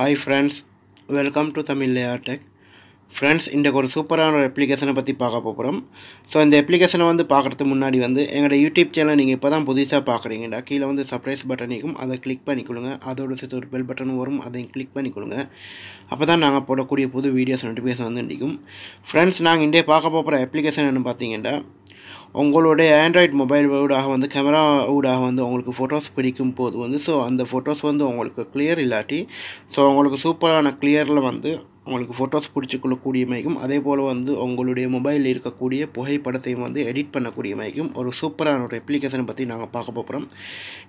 hi friends welcome to Tamil tech friends இன்றைக்கு ஒரு சூப்பரான ஒரு அப்ளிகேஷனை பற்றி பார்க்க போகிறோம் ஸோ இந்த அப்ளிகேஷனை வந்து பார்க்குறதுக்கு முன்னாடி வந்து எங்களோட யூடியூப் சேனல் நீங்கள் இப்போ தான் புதுசாக பார்க்குறீங்கடா கீழே வந்து சப்ரைஸ் பட்டன் இருக்கும் அதை கிளிக் பண்ணிக்கொள்ளுங்க அதோட சேர்த்து ஒரு பெல் பட்டன் வரும் அதையும் கிளிக் பண்ணிக்கொள்ளுங்க அப்போ தான் நாங்கள் போடக்கூடிய புது வீடியோஸ் நோட்டிஃபிகேஷன் வந்து நிற்கும் ஃப்ரெண்ட்ஸ் நாங்கள் இன்றைய பார்க்க போகிற அப்ளிகேஷன் என்ன பார்த்தீங்கன்னா உங்களுடைய ஆண்ட்ராய்ட் மொபைல் ஊடாக வந்து கேமரா ஊடாக வந்து உங்களுக்கு ஃபோட்டோஸ் பிடிக்கும் போது வந்து ஸோ அந்த ஃபோட்டோஸ் வந்து உங்களுக்கு கிளியர் இல்லாட்டி ஸோ உங்களுக்கு சூப்பரான கிளியரில் வந்து உங்களுக்கு ஃபோட்டோஸ் பிடிச்சி கொள்ளக்கூடிய அதே போல் வந்து உங்களுடைய மொபைலில் இருக்கக்கூடிய புகைப்படத்தையும் வந்து எடிட் பண்ணக்கூடிய மைக்கும் ஒரு சூப்பரான ஒரு அப்ளிகேஷனை பற்றி நாங்கள் பார்க்க போகிறோம்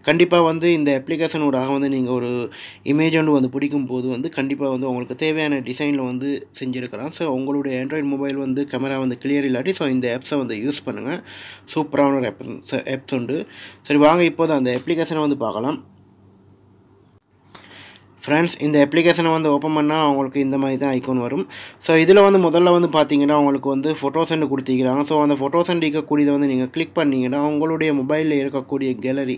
கண்டிப்பாக வந்து இந்த அப்ளிகேஷனோடாக வந்து நீங்கள் ஒரு இமேஜ் ஒன்று வந்து பிடிக்கும் போது வந்து கண்டிப்பாக வந்து உங்களுக்கு தேவையான டிசைனில் வந்து செஞ்சுருக்கலாம் ஸோ உங்களுடைய ஆண்ட்ராய்டு மொபைல் வந்து கேமரா வந்து கிளியர் இல்லாட்டி ஸோ இந்த ஆப்ஸை வந்து யூஸ் பண்ணுங்கள் சூப்பரான ஒரு ஆப் ஆப்ஸ் உண்டு சரி வாங்க இப்போது அந்த அப்ளிகேஷனை வந்து பார்க்கலாம் ஃப்ரெண்ட்ஸ் இந்த அப்ளிகேஷனை வந்து ஓப்பன் பண்ணால் அவங்களுக்கு இந்த மாதிரி தான் ஐக்கோன் வரும் ஸோ இதில் வந்து முதல்ல வந்து பார்த்தீங்கன்னா அவங்களுக்கு வந்து ஃபோட்டோ ஃபோட்டோசென்ட் கொடுத்துருக்கிறாங்க ஸோ அந்த ஃபோட்டோ ஃபோட்டோசென்ட் இருக்கக்கூடியதை வந்து நீங்கள் கிளிக் பண்ணிங்கன்னா உங்களுடைய மொபைலில் இருக்கக்கூடிய கேலரி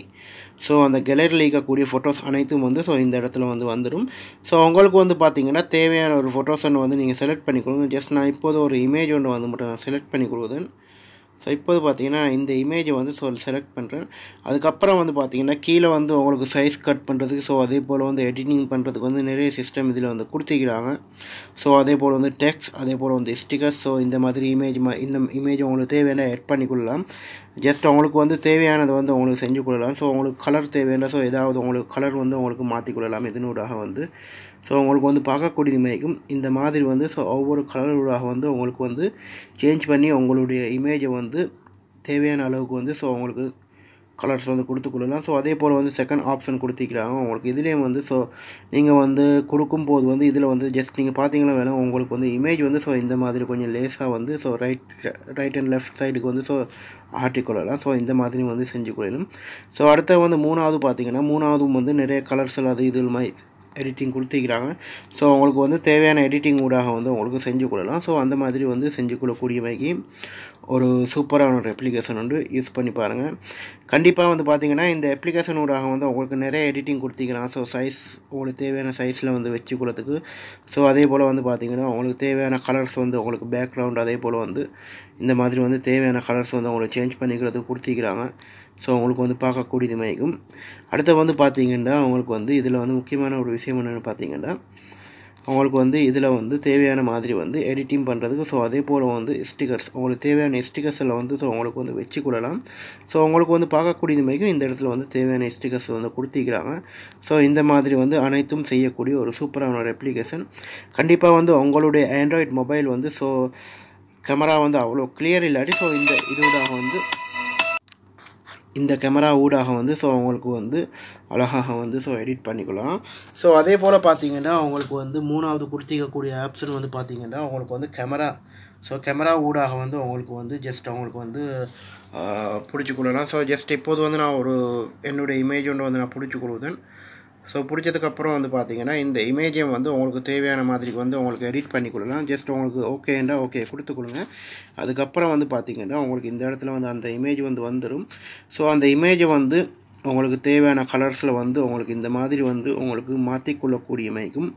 ஸோ அந்த கேலரியில் இருக்கக்கூடிய ஃபோட்டோஸ் அனைத்தும் வந்து ஸோ இந்த இடத்துல வந்து வந்துடும் ஸோ உங்களுக்கு வந்து பார்த்தீங்கன்னா தேவையான ஒரு ஃபோட்டோசன் வந்து நீங்கள் செலக்ட் பண்ணி கொடுங்க ஜஸ்ட் நான் இப்போது ஒரு இமேஜ் ஒன்று வந்து மட்டும் நான் செலக்ட் பண்ணி கொடுக்குறேன் ஸோ இப்போது பார்த்தீங்கன்னா இந்த இமேஜை வந்து ஸோ செலக்ட் பண்ணுறேன் அதுக்கப்புறம் வந்து பார்த்தீங்கன்னா கீழே வந்து உங்களுக்கு சைஸ் கட் பண்ணுறதுக்கு ஸோ அதே போல் வந்து எடிட்டிங் பண்ணுறதுக்கு வந்து நிறைய சிஸ்டம் இதில் வந்து கொடுத்துக்கிறாங்க ஸோ அதே போல் வந்து டெக்ஸ் அதே போல் வந்து ஸ்டிக்கர்ஸ் ஸோ இந்த மாதிரி இமேஜ் இந்த இமேஜ் உங்களுக்கு தேவையான எட் பண்ணி கொள்ளலாம் ஜஸ்ட் அவங்களுக்கு வந்து தேவையானதை வந்து அவங்களுக்கு செஞ்சு கொள்ளலாம் ஸோ உங்களுக்கு கலர் தேவையான ஸோ ஏதாவது உங்களுக்கு கலர் வந்து உங்களுக்கு மாற்றிக்கொள்ளலாம் இதனூடாக வந்து ஸோ உங்களுக்கு வந்து பார்க்கக்கூடிய மயக்கும் இந்த மாதிரி வந்து ஸோ ஒவ்வொரு கலர்களாக வந்து உங்களுக்கு வந்து சேஞ்ச் பண்ணி உங்களுடைய இமேஜை வந்து தேவையான அளவுக்கு வந்து ஸோ உங்களுக்கு கலர்ஸ் வந்து கொடுத்து கொள்ளலாம் ஸோ அதே போல் வந்து செகண்ட் ஆப்ஷன் கொடுத்துக்கிறாங்க உங்களுக்கு இதுலேயும் வந்து ஸோ நீங்கள் வந்து கொடுக்கும்போது வந்து இதில் வந்து ஜஸ்ட் நீங்கள் பார்த்தீங்கன்னா வேணும் உங்களுக்கு வந்து இமேஜ் வந்து ஸோ இந்த மாதிரி கொஞ்சம் லேஸாக வந்து so right right and left சைடுக்கு வந்து ஸோ ஆட்டிக்கொள்ளலாம் ஸோ இந்த மாதிரி வந்து செஞ்சு கொள்ளலாம் ஸோ அடுத்த வந்து மூணாவது பார்த்தீங்கன்னா மூணாவதும் வந்து நிறைய கலர்ஸ் அது இதில் மாதிரி எடிட்டிங் கொடுத்துக்கிறாங்க ஸோ உங்களுக்கு வந்து தேவையான எடிட்டிங் ஊடாக வந்து உங்களுக்கு செஞ்சு கொள்ளலாம் ஸோ அந்த மாதிரி வந்து செஞ்சு கொள்ளக்கூடிய மாதிரி ஒரு சூப்பரான ஒரு அப்ளிகேஷன் வந்து யூஸ் பண்ணி பாருங்கள் கண்டிப்பாக வந்து பார்த்திங்கன்னா இந்த அப்ளிகேஷன் ஊடாக வந்து உங்களுக்கு நிறைய எடிட்டிங் கொடுத்திக்கலாம் ஸோ சைஸ் உங்களுக்கு தேவையான சைஸில் வந்து கொள்ளத்துக்கு ஸோ அதே போல் வந்து பார்த்திங்கன்னா உங்களுக்கு தேவையான கலர்ஸ் வந்து உங்களுக்கு பேக்ரவுண்ட் அதே போல் வந்து இந்த மாதிரி வந்து தேவையான கலர்ஸ் வந்து உங்களுக்கு சேஞ்ச் பண்ணிக்கிறதுக்கு கொடுத்திக்கிறாங்க ஸோ உங்களுக்கு வந்து பார்க்கக்கூடியது மயக்கும் அடுத்து வந்து பார்த்திங்கன்னா உங்களுக்கு வந்து இதில் வந்து முக்கியமான ஒரு விஷயம் என்னென்னு பார்த்தீங்கன்னா அவங்களுக்கு வந்து இதில் வந்து தேவையான மாதிரி வந்து எடிட்டிங் பண்ணுறதுக்கு ஸோ அதே போல் வந்து ஸ்டிக்கர்ஸ் அவங்களுக்கு தேவையான ஸ்டிக்கர்ஸ் எல்லாம் வந்து ஸோ அவங்களுக்கு வந்து வச்சு கொள்ளலாம் ஸோ அவங்களுக்கு வந்து பார்க்கக்கூடிய இந்த இடத்துல வந்து தேவையான ஸ்டிக்கர்ஸ் வந்து கொடுத்துக்கிறாங்க ஸோ இந்த மாதிரி வந்து அனைத்தும் செய்யக்கூடிய ஒரு சூப்பரான ஒரு அப்ளிகேஷன் கண்டிப்பாக வந்து அவங்களுடைய ஆண்ட்ராய்ட் மொபைல் வந்து ஸோ கேமரா வந்து அவ்வளோ கிளியர் இல்லாட்டி ஸோ இந்த இதுதான் வந்து இந்த கேமரா ஊடாக வந்து ஸோ அவங்களுக்கு வந்து அழகாக வந்து ஸோ எடிட் பண்ணிக்கலாம் ஸோ அதே போல் பார்த்தீங்கன்னா அவங்களுக்கு வந்து மூணாவது கொடுத்திக்கக்கூடிய ஆப்ஷன் வந்து பார்த்திங்கன்னா அவங்களுக்கு வந்து கேமரா ஸோ கேமரா ஊடாக வந்து அவங்களுக்கு வந்து ஜஸ்ட் அவங்களுக்கு வந்து பிடிச்சி கொள்ளலாம் ஸோ ஜஸ்ட் இப்போது வந்து நான் ஒரு என்னுடைய இமேஜ் ஒன்று வந்து நான் பிடிச்சி கொள்வதன் ஸோ பிடிச்சதுக்கப்புறம் வந்து பார்த்தீங்கன்னா இந்த இமேஜை வந்து உங்களுக்கு தேவையான மாதிரி வந்து உங்களுக்கு எடிட் பண்ணி கொடுக்கலாம் ஜஸ்ட் உங்களுக்கு ஓகேன்றா ஓகே கொடுத்து கொடுங்க அதுக்கப்புறம் வந்து பார்த்திங்கன்னா உங்களுக்கு இந்த இடத்துல வந்து அந்த இமேஜ் வந்து வந்துடும் ஸோ அந்த இமேஜை வந்து உங்களுக்கு தேவையான கலர்ஸில் வந்து உங்களுக்கு இந்த மாதிரி வந்து உங்களுக்கு மாற்றிக்கொள்ளக்கூடியமைக்கும்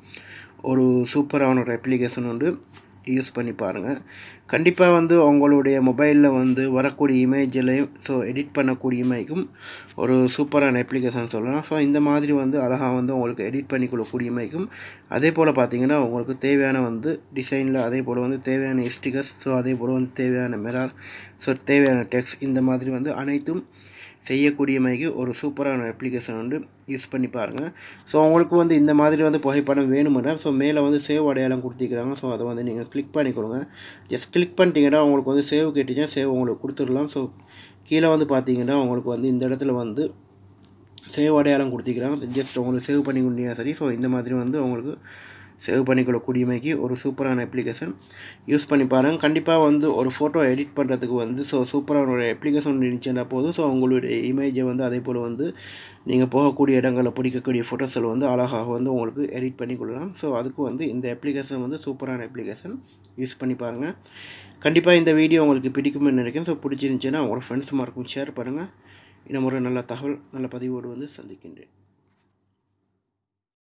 ஒரு சூப்பரான ஒரு அப்ளிகேஷன் உண்டு யூஸ் பண்ணி பாருங்கள் கண்டிப்பாக வந்து உங்களுடைய மொபைலில் வந்து வரக்கூடிய இமேஜிலையும் ஸோ எடிட் பண்ணக்கூடிய இமேஜுக்கும் ஒரு சூப்பரான அப்ளிகேஷன் சொல்லலாம் ஸோ இந்த மாதிரி வந்து அழகாக வந்து உங்களுக்கு எடிட் பண்ணி கொடுக்கக்கூடிய இமேஜுக்கும் அதே போல் பார்த்தீங்கன்னா உங்களுக்கு தேவையான வந்து டிசைனில் அதே போல் வந்து தேவையான ஸ்டிக்கர்ஸ் ஸோ அதே போல் வந்து தேவையான மெரார் ஸோ தேவையான டெக்ஸ்ட் இந்த மாதிரி வந்து அனைத்தும் செய்யக்கூடியமைக்கு ஒரு சூப்பரான அப்ளிகேஷன் வந்து யூஸ் பண்ணி பாருங்கள் ஸோ உங்களுக்கு வந்து இந்த மாதிரி வந்து புகைப்படம் வேணுமென்னா ஸோ மேலே வந்து சேவ் அடையாளம் கொடுத்துக்கிறாங்க ஸோ அதை வந்து நீங்கள் கிளிக் பண்ணி கொடுங்க ஜஸ்ட் கிளிக் பண்ணிட்டீங்கன்னா உங்களுக்கு வந்து சேவ் கேட்டிங்கன்னா சேவ் உங்களுக்கு கொடுத்துடலாம் ஸோ கீழே வந்து பார்த்தீங்கன்னா உங்களுக்கு வந்து இந்த இடத்துல வந்து சேவ் அடையாளம் கொடுத்துக்கிறாங்க ஜஸ்ட் உங்களுக்கு சேவ் பண்ணி கொடுத்தீங்க சரி ஸோ இந்த மாதிரி வந்து உங்களுக்கு சேவ் பண்ணிக்கொள்ளக்கூடியமைக்கு ஒரு சூப்பரான அப்ளிகேஷன் யூஸ் பண்ணி பாருங்கள் கண்டிப்பாக வந்து ஒரு ஃபோட்டோ எடிட் பண்ணுறதுக்கு வந்து ஸோ சூப்பரான ஒரு அப்ளிகேஷன் இருந்துச்சுன்னா போதும் ஸோ உங்களுடைய இமேஜை வந்து அதே போல் வந்து நீங்கள் போகக்கூடிய இடங்களில் பிடிக்கக்கூடிய ஃபோட்டோஸில் வந்து அழகாக வந்து உங்களுக்கு எடிட் பண்ணி கொள்ளலாம் ஸோ அதுக்கு வந்து இந்த அப்ளிகேஷன் வந்து சூப்பரான அப்ளிகேஷன் யூஸ் பண்ணி பாருங்கள் கண்டிப்பாக இந்த வீடியோ உங்களுக்கு பிடிக்கும்னு நினைக்கிறேன் ஸோ பிடிச்சிருந்துச்சின்னா உங்களோட ஃப்ரெண்ட்ஸ் மார்க்கும் ஷேர் பண்ணுங்கள் இன்னும் ஒரு நல்ல தகவல் நல்ல பதிவோடு வந்து சந்திக்கின்றேன்